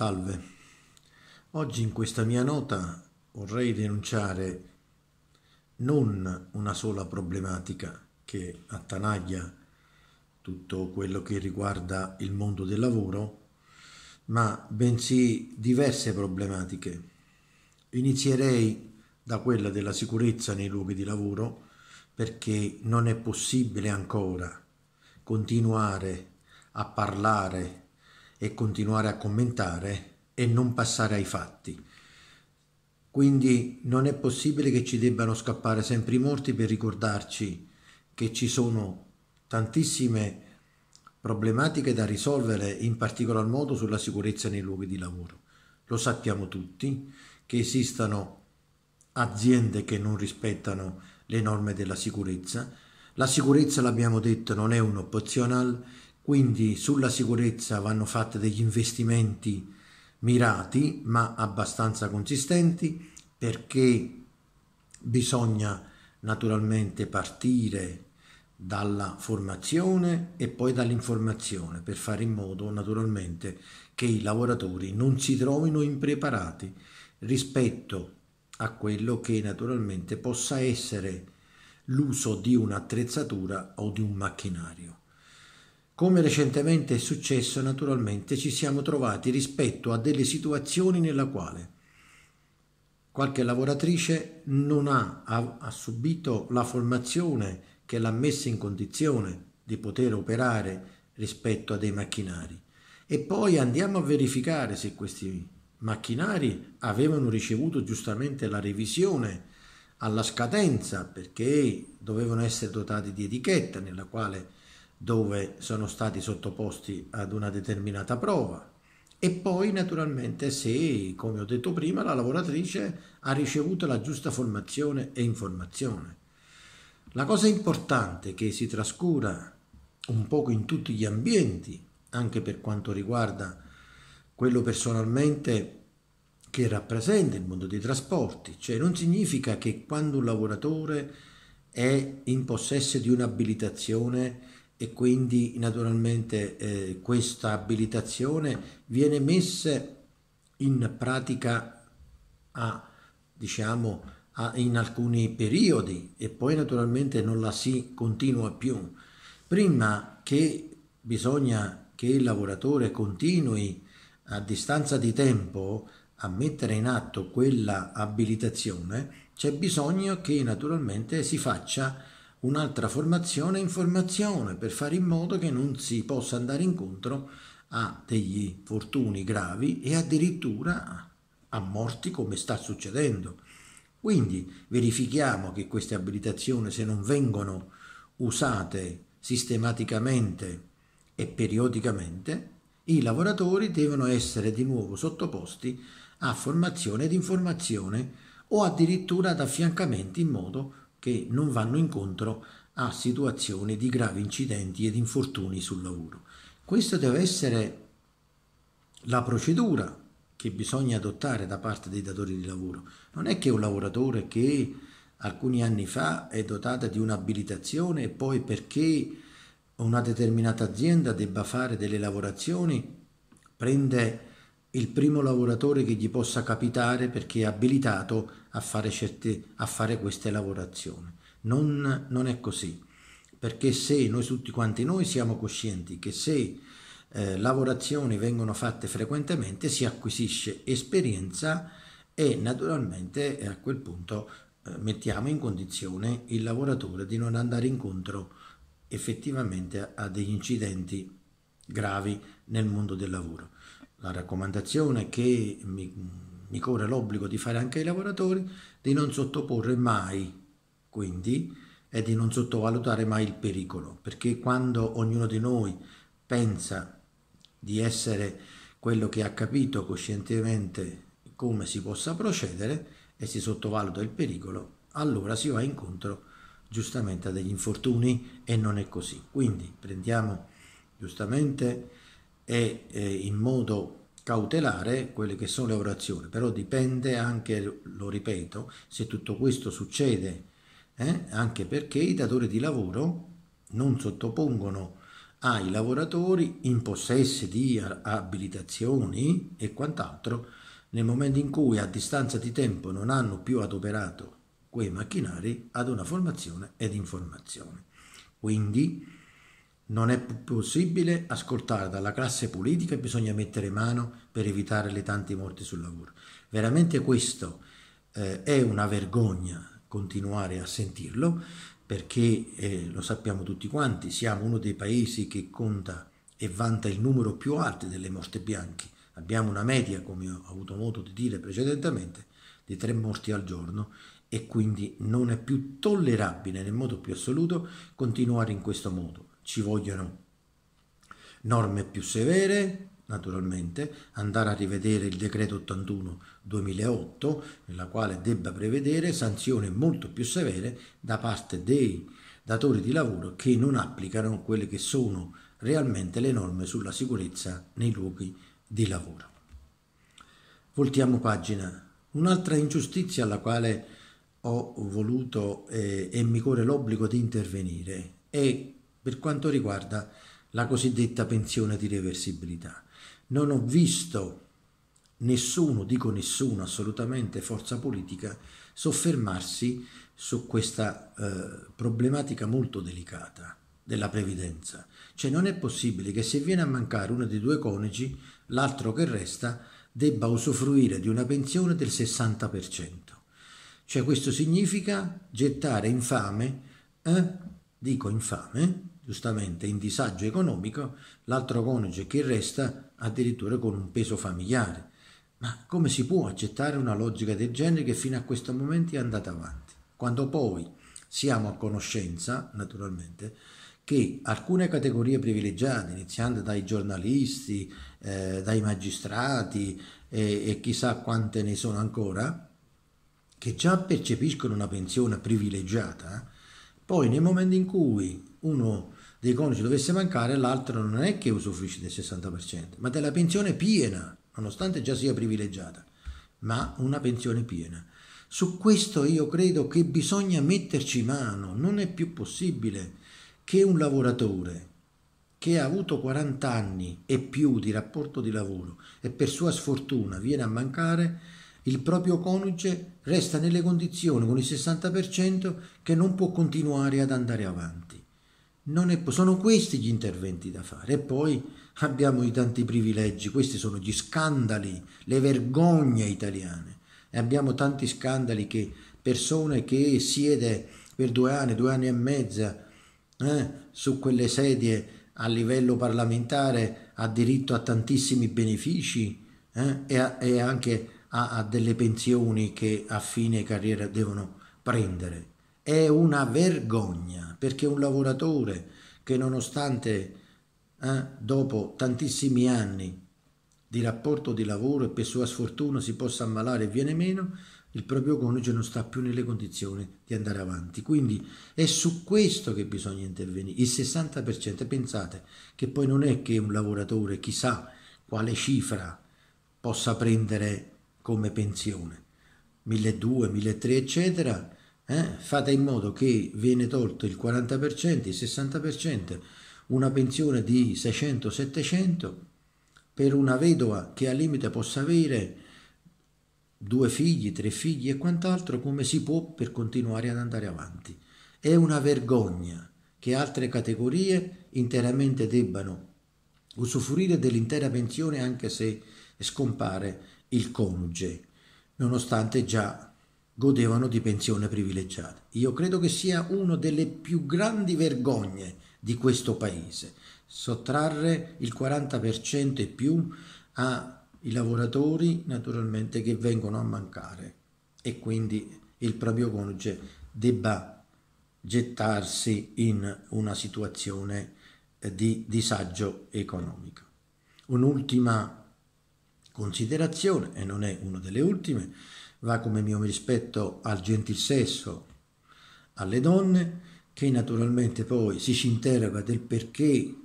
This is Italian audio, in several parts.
Salve, oggi in questa mia nota vorrei denunciare non una sola problematica che attanaglia tutto quello che riguarda il mondo del lavoro, ma bensì diverse problematiche. Inizierei da quella della sicurezza nei luoghi di lavoro perché non è possibile ancora continuare a parlare e continuare a commentare e non passare ai fatti. Quindi non è possibile che ci debbano scappare sempre i morti per ricordarci che ci sono tantissime problematiche da risolvere, in particolar modo sulla sicurezza nei luoghi di lavoro. Lo sappiamo tutti che esistono aziende che non rispettano le norme della sicurezza. La sicurezza, l'abbiamo detto, non è un optional, quindi sulla sicurezza vanno fatti degli investimenti mirati ma abbastanza consistenti perché bisogna naturalmente partire dalla formazione e poi dall'informazione per fare in modo naturalmente che i lavoratori non si trovino impreparati rispetto a quello che naturalmente possa essere l'uso di un'attrezzatura o di un macchinario. Come recentemente è successo, naturalmente ci siamo trovati rispetto a delle situazioni nella quale qualche lavoratrice non ha, ha, ha subito la formazione che l'ha messa in condizione di poter operare rispetto a dei macchinari. E poi andiamo a verificare se questi macchinari avevano ricevuto giustamente la revisione alla scadenza perché dovevano essere dotati di etichetta nella quale dove sono stati sottoposti ad una determinata prova e poi naturalmente se, come ho detto prima, la lavoratrice ha ricevuto la giusta formazione e informazione. La cosa importante che si trascura un poco in tutti gli ambienti, anche per quanto riguarda quello personalmente che rappresenta il mondo dei trasporti, cioè non significa che quando un lavoratore è in possesso di un'abilitazione e quindi naturalmente eh, questa abilitazione viene messa in pratica a, diciamo, a, in alcuni periodi e poi naturalmente non la si continua più. Prima che bisogna che il lavoratore continui a distanza di tempo a mettere in atto quella abilitazione, c'è bisogno che naturalmente si faccia un'altra formazione in formazione per fare in modo che non si possa andare incontro a degli fortuni gravi e addirittura a morti come sta succedendo. Quindi verifichiamo che queste abilitazioni se non vengono usate sistematicamente e periodicamente, i lavoratori devono essere di nuovo sottoposti a formazione ed informazione o addirittura ad affiancamenti in modo che non vanno incontro a situazioni di gravi incidenti ed infortuni sul lavoro. Questa deve essere la procedura che bisogna adottare da parte dei datori di lavoro. Non è che un lavoratore che alcuni anni fa è dotato di un'abilitazione e poi perché una determinata azienda debba fare delle lavorazioni prende il primo lavoratore che gli possa capitare perché è abilitato a fare, certe, a fare queste lavorazioni. Non, non, è così, perché se noi tutti quanti noi siamo coscienti che se eh, lavorazioni vengono fatte frequentemente si acquisisce esperienza e naturalmente eh, a quel punto eh, mettiamo in condizione il lavoratore di non andare incontro effettivamente a, a degli incidenti gravi nel mondo del lavoro la raccomandazione che mi, mi corre l'obbligo di fare anche ai lavoratori, di non sottoporre mai, quindi, e di non sottovalutare mai il pericolo, perché quando ognuno di noi pensa di essere quello che ha capito coscientemente come si possa procedere e si sottovaluta il pericolo, allora si va incontro giustamente a degli infortuni e non è così. Quindi prendiamo giustamente e eh, in modo cautelare quelle che sono le orazioni, però dipende anche, lo ripeto, se tutto questo succede, eh, anche perché i datori di lavoro non sottopongono ai lavoratori in possesso di abilitazioni e quant'altro, nel momento in cui a distanza di tempo non hanno più adoperato quei macchinari, ad una formazione ed informazione. Quindi non è possibile ascoltare dalla classe politica e bisogna mettere mano per evitare le tante morti sul lavoro. Veramente questo eh, è una vergogna continuare a sentirlo perché eh, lo sappiamo tutti quanti, siamo uno dei paesi che conta e vanta il numero più alto delle morte bianche. Abbiamo una media, come ho avuto modo di dire precedentemente, di tre morti al giorno e quindi non è più tollerabile nel modo più assoluto continuare in questo modo ci vogliono norme più severe, naturalmente, andare a rivedere il decreto 81 2008, nella quale debba prevedere sanzioni molto più severe da parte dei datori di lavoro che non applicano quelle che sono realmente le norme sulla sicurezza nei luoghi di lavoro. Voltiamo pagina. Un'altra ingiustizia alla quale ho voluto eh, e mi corre l'obbligo di intervenire è per quanto riguarda la cosiddetta pensione di reversibilità. Non ho visto nessuno, dico nessuno, assolutamente forza politica soffermarsi su questa eh, problematica molto delicata della previdenza. Cioè non è possibile che se viene a mancare uno dei due coniugi, l'altro che resta debba usufruire di una pensione del 60%. Cioè questo significa gettare infame, eh, dico infame, giustamente in disagio economico, l'altro coniuge che resta addirittura con un peso familiare. Ma come si può accettare una logica del genere che fino a questo momento è andata avanti? Quando poi siamo a conoscenza, naturalmente, che alcune categorie privilegiate, iniziando dai giornalisti, eh, dai magistrati eh, e chissà quante ne sono ancora, che già percepiscono una pensione privilegiata, poi nel momento in cui uno dei coniugi dovesse mancare, l'altro non è che usufruisce del 60%, ma della pensione piena, nonostante già sia privilegiata, ma una pensione piena. Su questo io credo che bisogna metterci mano, non è più possibile che un lavoratore che ha avuto 40 anni e più di rapporto di lavoro e per sua sfortuna viene a mancare, il proprio coniuge resta nelle condizioni con il 60% che non può continuare ad andare avanti è, sono questi gli interventi da fare e poi abbiamo i tanti privilegi, questi sono gli scandali, le vergogne italiane e abbiamo tanti scandali che persone che siede per due anni, due anni e mezza eh, su quelle sedie a livello parlamentare ha diritto a tantissimi benefici eh, e, a, e, anche a, a delle pensioni che a fine carriera devono prendere. È una vergogna perché un lavoratore che nonostante eh, dopo tantissimi anni di rapporto di lavoro e per sua sfortuna si possa ammalare e viene meno, il proprio coniuge non sta più nelle condizioni di andare avanti. Quindi è su questo che bisogna intervenire. Il 60% pensate che poi non è che un lavoratore chissà quale cifra possa prendere come pensione, 1200, 1300 eccetera, eh, fate in modo che viene tolto il 40%, il 60%, una pensione di 600-700 per una vedova che al limite possa avere due figli, tre figli e quant'altro, come si può per continuare ad andare avanti. È una vergogna che altre categorie interamente debbano usufruire dell'intera pensione anche se scompare il coniuge, nonostante già godevano di pensione privilegiata. Io credo che sia una delle più grandi vergogne di questo paese, sottrarre il 40% e più ai lavoratori naturalmente che vengono a mancare e quindi il proprio coniuge debba gettarsi in una situazione eh, di disagio economico. Un'ultima considerazione, e non è una delle ultime, va come mio rispetto al gentil sesso, alle donne, che naturalmente poi si ci interroga del perché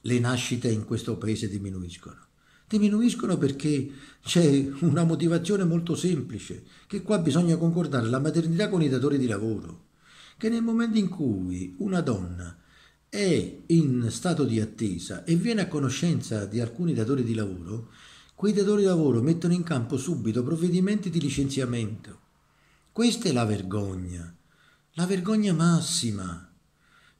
le nascite in questo paese diminuiscono. Diminuiscono perché c'è una motivazione molto semplice, che qua bisogna concordare la maternità con i datori di lavoro, che nel momento in cui una donna è in stato di attesa e viene a conoscenza di alcuni datori di lavoro, quei datori di lavoro mettono in campo subito provvedimenti di licenziamento. Questa è la vergogna, la vergogna massima.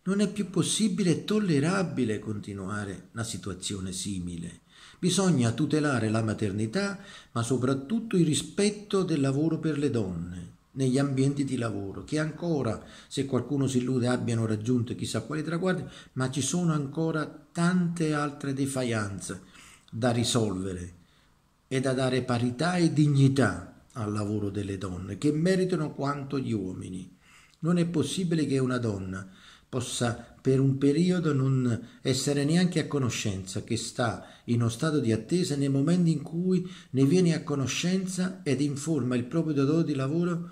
Non è più possibile e tollerabile continuare una situazione simile. Bisogna tutelare la maternità, ma soprattutto il rispetto del lavoro per le donne negli ambienti di lavoro, che ancora, se qualcuno si illude, abbiano raggiunto chissà quali traguardi, ma ci sono ancora tante altre defaianze da risolvere ed da dare parità e dignità al lavoro delle donne, che meritano quanto gli uomini. Non è possibile che una donna possa per un periodo non essere neanche a conoscenza che sta in uno stato di attesa nei momenti in cui ne viene a conoscenza ed informa il proprio datore di lavoro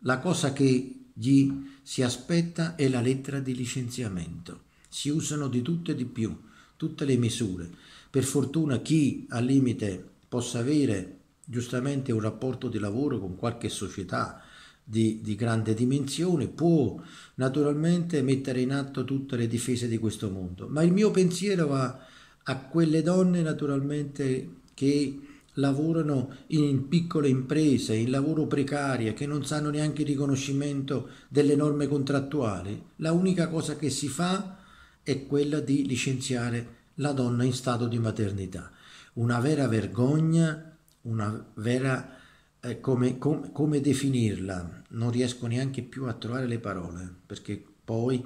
la cosa che gli si aspetta è la lettera di licenziamento. Si usano di tutto e di più, tutte le misure. Per fortuna chi al limite possa avere giustamente un rapporto di lavoro con qualche società di, di, grande dimensione, può naturalmente mettere in atto tutte le difese di questo mondo. Ma il mio pensiero va a quelle donne naturalmente che lavorano in piccole imprese, in lavoro precario, che non sanno neanche il riconoscimento delle norme contrattuali. La unica cosa che si fa è quella di licenziare la donna in stato di maternità una vera vergogna, una vera... Eh, come, com, come definirla? Non riesco neanche più a trovare le parole, perché poi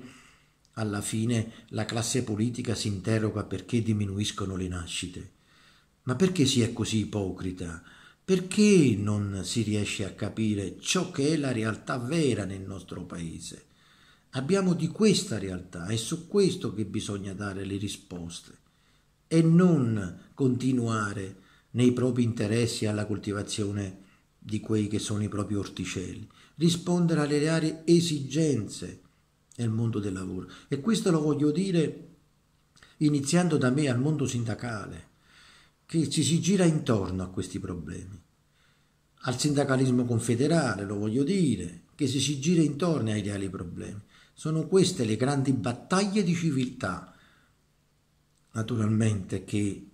alla fine la classe politica si interroga perché diminuiscono le nascite. Ma perché si è così ipocrita? Perché non si riesce a capire ciò che è la realtà vera nel nostro paese? Abbiamo di questa realtà, è su questo che bisogna dare le risposte e non continuare nei propri interessi alla coltivazione di quei che sono i propri orticelli, rispondere alle reali esigenze nel mondo del lavoro. E questo lo voglio dire iniziando da me al mondo sindacale, che ci si gira intorno a questi problemi. Al sindacalismo confederale, lo voglio dire, che si, si gira intorno ai reali problemi. Sono queste le grandi battaglie di civiltà naturalmente che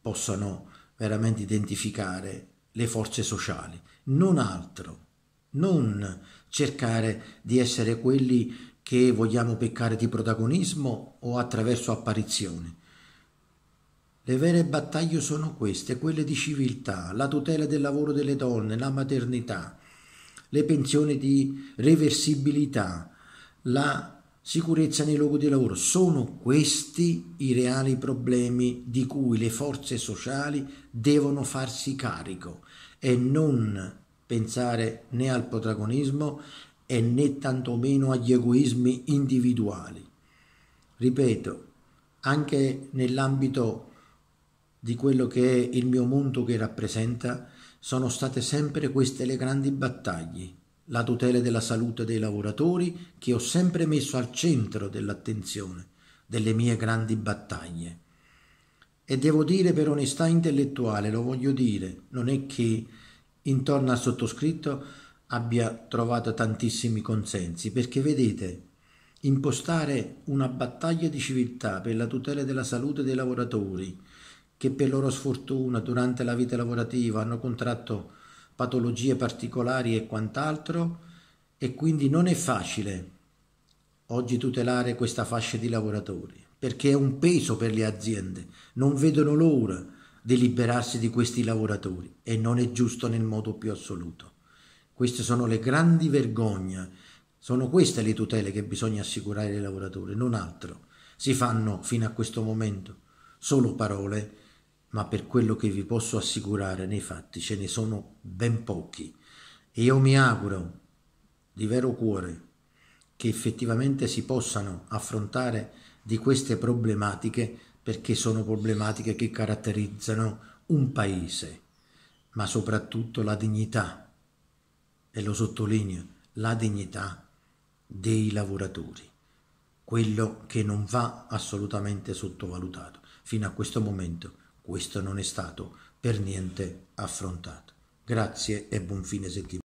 possano veramente identificare le forze sociali, non altro, non cercare di essere quelli che vogliamo peccare di protagonismo o attraverso apparizioni. Le vere battaglie sono queste, quelle di civiltà, la tutela del lavoro delle donne, la maternità, le pensioni di reversibilità, la sicurezza nei luoghi di lavoro. Sono questi i reali problemi di cui le forze sociali devono farsi carico e non pensare né al protagonismo e né tantomeno agli egoismi individuali. Ripeto, anche nell'ambito di quello che è il mio mondo che rappresenta, sono state sempre queste le grandi battaglie la tutela della salute dei lavoratori che ho sempre messo al centro dell'attenzione delle mie grandi battaglie. E devo dire per onestà intellettuale, lo voglio dire, non è che intorno al sottoscritto abbia trovato tantissimi consensi, perché vedete, impostare una battaglia di civiltà per la tutela della salute dei lavoratori, che per loro sfortuna durante la vita lavorativa hanno contratto patologie particolari e quant'altro e quindi non è facile oggi tutelare questa fascia di lavoratori perché è un peso per le aziende, non vedono l'ora di liberarsi di questi lavoratori e non è giusto nel modo più assoluto. Queste sono le grandi vergogne, sono queste le tutele che bisogna assicurare ai lavoratori, non altro. Si fanno fino a questo momento solo parole ma per quello che vi posso assicurare nei fatti ce ne sono ben pochi. E io mi auguro di vero cuore che effettivamente si possano affrontare di queste problematiche perché sono problematiche che caratterizzano un paese, ma soprattutto la dignità, e lo sottolineo, la dignità dei lavoratori, quello che non va assolutamente sottovalutato fino a questo momento questo non è stato per niente affrontato. Grazie e buon fine settimana.